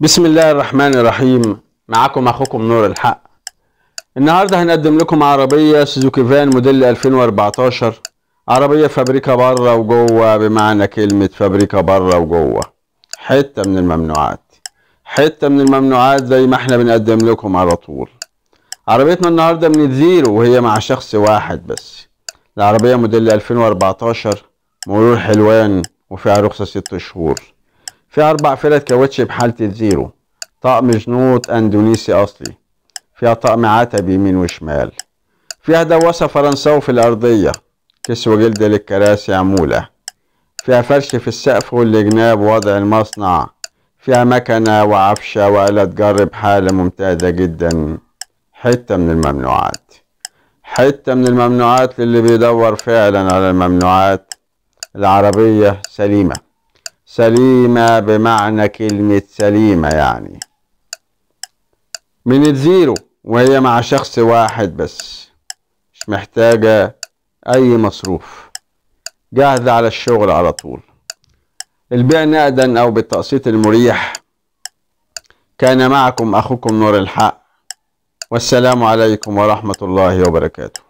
بسم الله الرحمن الرحيم معاكم اخوكم نور الحق النهارده هنقدم لكم عربيه سوزوكي فان موديل 2014 عربيه فابريكا بره وجوه بمعنى كلمه فابريكا بره وجوه حته من الممنوعات حته من الممنوعات زي ما احنا بنقدم لكم على طول عربيتنا النهارده من الزيرو وهي مع شخص واحد بس العربيه موديل 2014 مرور حلوان وفيها رخصه 6 شهور في أربع فرق كاوتش بحالة الزيرو طقم جنوط أندونيسي أصلي فيها طقم عتب يمين وشمال فيها دواسة فرنساوي في الأرضية كسوة جلد للكراسي عمولة فيها فرش في السقف والجناب ووضع المصنع فيها مكنة وعفشة وآلة تجرب حالة ممتازة جدا حتة من الممنوعات حتة من الممنوعات للي بيدور فعلا على الممنوعات العربية سليمة سليمة بمعنى كلمة سليمة يعني من الزيرو وهي مع شخص واحد بس مش محتاجة أي مصروف جاهزة على الشغل على طول البيع نقدا أو بالتقسيط المريح كان معكم أخوكم نور الحق والسلام عليكم ورحمة الله وبركاته